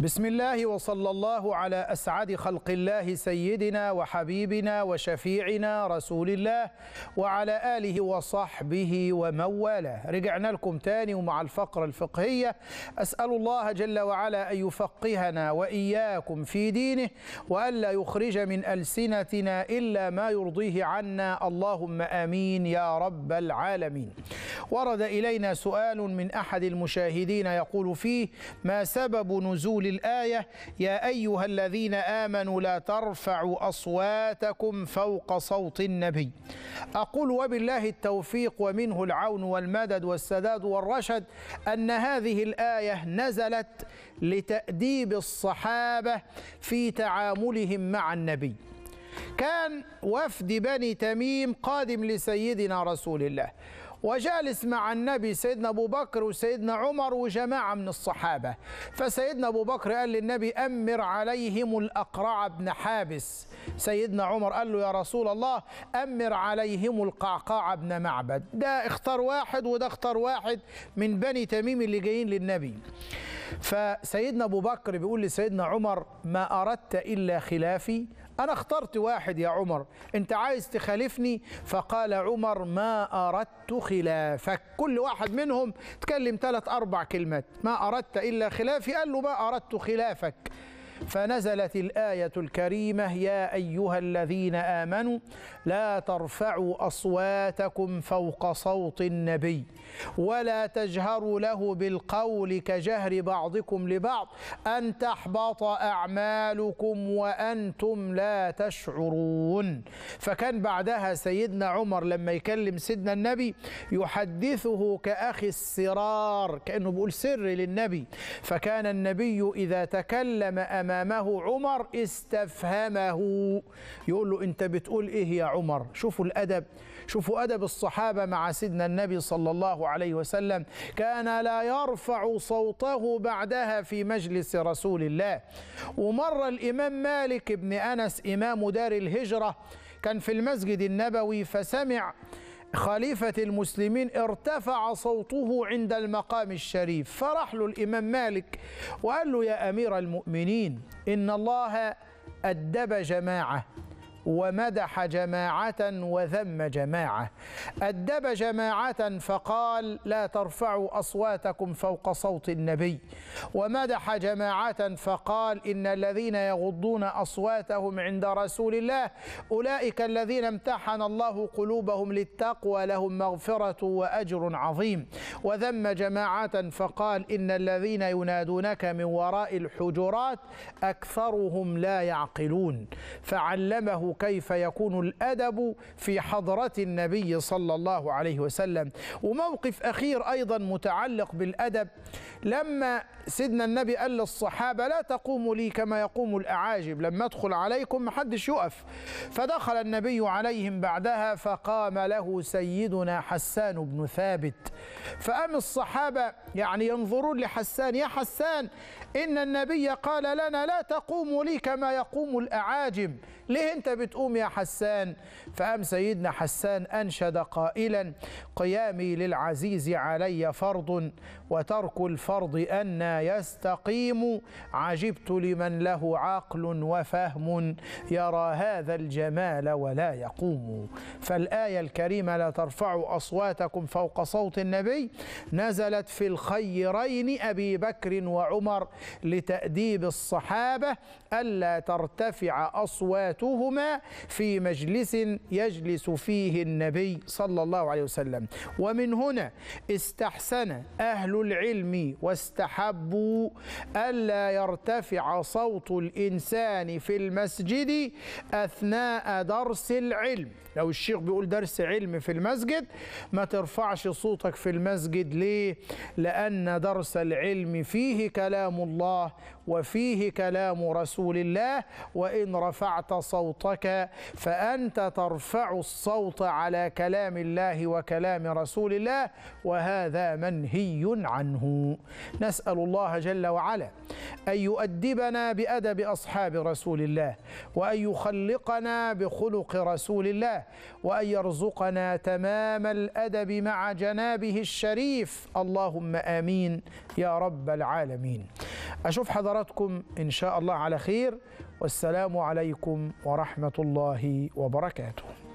بسم الله وصلى الله على أسعد خلق الله سيدنا وحبيبنا وشفيعنا رسول الله وعلى آله وصحبه ومن والاه رجعنا لكم تاني ومع الفقرة الفقهية أسأل الله جل وعلا أن يفقهنا وإياكم في دينه وألا يخرج من ألسنتنا إلا ما يرضيه عنا اللهم آمين يا رب العالمين ورد إلينا سؤال من أحد المشاهدين يقول فيه ما سبب نزول للآية الآية يا أيها الذين آمنوا لا ترفعوا أصواتكم فوق صوت النبي أقول وبالله التوفيق ومنه العون والمدد والسداد والرشد أن هذه الآية نزلت لتأديب الصحابة في تعاملهم مع النبي كان وفد بني تميم قادم لسيدنا رسول الله وجالس مع النبي سيدنا أبو بكر وسيدنا عمر وجماعة من الصحابة فسيدنا أبو بكر قال للنبي أمر عليهم الأقرع بن حابس سيدنا عمر قال له يا رسول الله أمر عليهم القعقاع بن معبد ده اختار واحد وده اختار واحد من بني تميم اللي جايين للنبي فسيدنا أبو بكر بيقول لسيدنا عمر ما أردت إلا خلافي أنا اخترت واحد يا عمر أنت عايز تخالفني فقال عمر ما أردت خلافك كل واحد منهم تكلم ثلاث أربع كلمات ما أردت إلا خلافي قال له ما أردت خلافك فنزلت الآية الكريمة يا أيها الذين آمنوا لا ترفعوا أصواتكم فوق صوت النبي ولا تجهروا له بالقول كجهر بعضكم لبعض أن تحبط أعمالكم وأنتم لا تشعرون فكان بعدها سيدنا عمر لما يكلم سيدنا النبي يحدثه كأخي السرار كأنه بيقول سر للنبي فكان النبي إذا تكلم أمام أمامه عمر استفهمه يقول له أنت بتقول إيه يا عمر شوفوا الأدب شوفوا أدب الصحابة مع سيدنا النبي صلى الله عليه وسلم كان لا يرفع صوته بعدها في مجلس رسول الله ومر الإمام مالك بن أنس إمام دار الهجرة كان في المسجد النبوي فسمع خليفة المسلمين ارتفع صوته عند المقام الشريف فرح له الإمام مالك وقال له يا أمير المؤمنين إن الله أدب جماعة ومدح جماعة وذم جماعة أدب جماعة فقال لا ترفعوا أصواتكم فوق صوت النبي ومدح جماعة فقال إن الذين يغضون أصواتهم عند رسول الله أولئك الذين امتحن الله قلوبهم للتقوى لهم مغفرة وأجر عظيم وذم جماعة فقال إن الذين ينادونك من وراء الحجرات أكثرهم لا يعقلون فعلمه كيف يكون الأدب في حضرة النبي صلى الله عليه وسلم وموقف أخير أيضا متعلق بالأدب لما سيدنا النبي قال للصحابة لا تقوموا لي كما يقوم الأعاجب لما أدخل عليكم محدش يقف فدخل النبي عليهم بعدها فقام له سيدنا حسان بن ثابت فقام الصحابة يعني ينظرون لحسان يا حسان إن النبي قال لنا لا تقوموا لي كما يقوم الأعاجب ليه انت بتقوم يا حسان فقام سيدنا حسان انشد قائلا قيامي للعزيز علي فرض وترك الفرض أنا يستقيم عجبت لمن له عقل وفهم يرى هذا الجمال ولا يقوم فالآية الكريمة لا ترفعوا أصواتكم فوق صوت النبي نزلت في الخيرين أبي بكر وعمر لتأديب الصحابة ألا ترتفع أصوات صلاتهما في مجلس يجلس فيه النبي صلى الله عليه وسلم ومن هنا استحسن أهل العلم واستحبوا ألا يرتفع صوت الإنسان في المسجد أثناء درس العلم لو الشيخ بيقول درس علم في المسجد ما ترفعش صوتك في المسجد ليه؟ لأن درس العلم فيه كلام الله وفيه كلام رسول الله وإن رفعت صوتك فأنت ترفع الصوت على كلام الله وكلام رسول الله وهذا منهي عنه نسأل الله جل وعلا أن يؤدبنا بأدب أصحاب رسول الله وأن يخلقنا بخلق رسول الله وأن يرزقنا تمام الأدب مع جنابه الشريف اللهم آمين يا رب العالمين أشوف حضراتكم إن شاء الله على خير والسلام عليكم ورحمه الله وبركاته